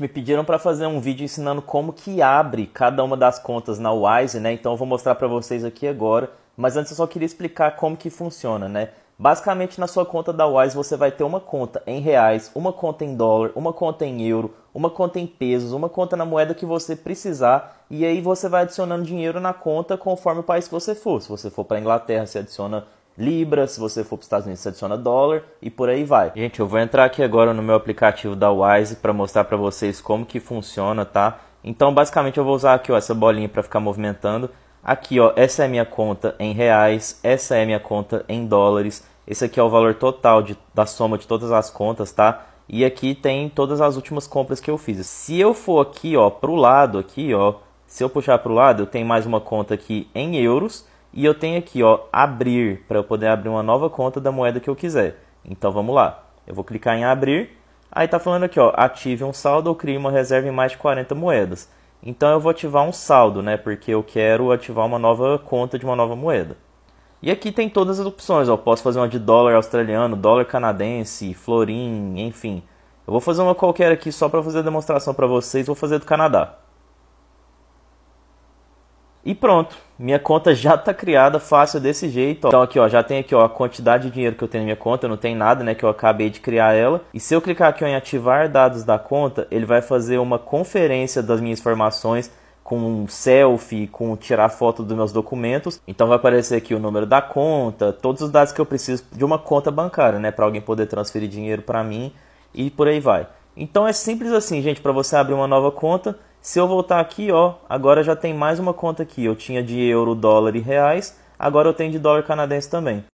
Me pediram para fazer um vídeo ensinando como que abre cada uma das contas na Wise, né? Então eu vou mostrar para vocês aqui agora. Mas antes eu só queria explicar como que funciona, né? Basicamente na sua conta da Wise você vai ter uma conta em reais, uma conta em dólar, uma conta em euro, uma conta em pesos, uma conta na moeda que você precisar e aí você vai adicionando dinheiro na conta conforme o país que você for. Se você for para Inglaterra, você adiciona libra, se você for para os Estados Unidos, você adiciona dólar e por aí vai. Gente, eu vou entrar aqui agora no meu aplicativo da Wise para mostrar para vocês como que funciona, tá? Então, basicamente, eu vou usar aqui ó, essa bolinha para ficar movimentando. Aqui, ó, essa é a minha conta em reais, essa é a minha conta em dólares. Esse aqui é o valor total de, da soma de todas as contas, tá? E aqui tem todas as últimas compras que eu fiz. Se eu for aqui, ó, pro lado aqui, ó, se eu puxar para o lado, eu tenho mais uma conta aqui em euros e eu tenho aqui, ó, abrir, para eu poder abrir uma nova conta da moeda que eu quiser. Então vamos lá. Eu vou clicar em abrir. Aí tá falando aqui, ó, ative um saldo ou crie uma reserva em mais de 40 moedas. Então eu vou ativar um saldo, né? Porque eu quero ativar uma nova conta de uma nova moeda. E aqui tem todas as opções, ó. Posso fazer uma de dólar australiano, dólar canadense, florim, enfim. Eu vou fazer uma qualquer aqui só para fazer a demonstração para vocês, vou fazer do Canadá. E pronto, minha conta já tá criada fácil desse jeito. Ó. Então aqui, ó, já tem aqui, ó, a quantidade de dinheiro que eu tenho na minha conta, não tem nada, né, que eu acabei de criar ela. E se eu clicar aqui ó, em ativar dados da conta, ele vai fazer uma conferência das minhas informações com um selfie, com tirar foto dos meus documentos. Então vai aparecer aqui o número da conta, todos os dados que eu preciso de uma conta bancária, né, para alguém poder transferir dinheiro para mim e por aí vai. Então é simples assim, gente, para você abrir uma nova conta se eu voltar aqui, ó, agora já tem mais uma conta aqui. Eu tinha de euro, dólar e reais, agora eu tenho de dólar canadense também.